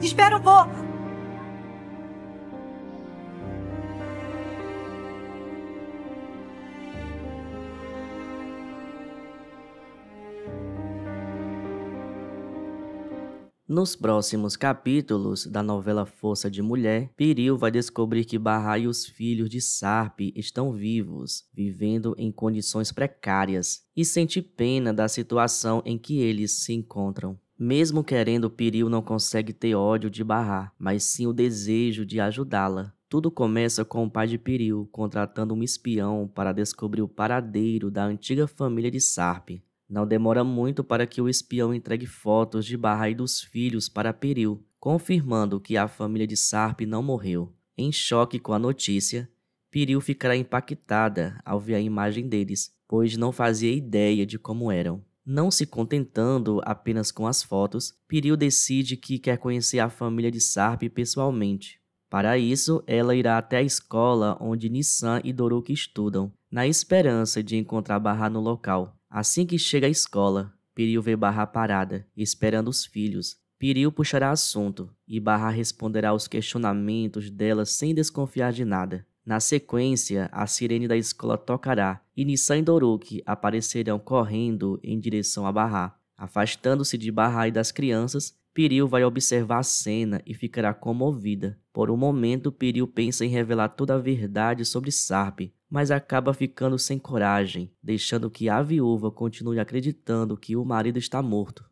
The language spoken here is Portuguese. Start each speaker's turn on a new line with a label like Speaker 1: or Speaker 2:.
Speaker 1: Espera um pouco! Nos próximos capítulos da novela Força de Mulher, Piril vai descobrir que Barra e os filhos de Sarp estão vivos, vivendo em condições precárias, e sente pena da situação em que eles se encontram. Mesmo querendo, Piril não consegue ter ódio de Barra, mas sim o desejo de ajudá-la. Tudo começa com o pai de Piril contratando um espião para descobrir o paradeiro da antiga família de Sarp. Não demora muito para que o espião entregue fotos de Barra e dos filhos para Piril, confirmando que a família de Sarp não morreu. Em choque com a notícia, Piril ficará impactada ao ver a imagem deles, pois não fazia ideia de como eram. Não se contentando apenas com as fotos, Piril decide que quer conhecer a família de Sarp pessoalmente. Para isso, ela irá até a escola onde Nissan e Doruki estudam, na esperança de encontrar Barra no local. Assim que chega à escola, Piril vê Barra parada, esperando os filhos. Piril puxará assunto, e Barra responderá aos questionamentos dela sem desconfiar de nada. Na sequência, a sirene da escola tocará e Nissan e Doruki aparecerão correndo em direção a Barra. Afastando-se de Barra e das crianças, Piril vai observar a cena e ficará comovida. Por um momento, Piril pensa em revelar toda a verdade sobre Sarp, mas acaba ficando sem coragem, deixando que a viúva continue acreditando que o marido está morto.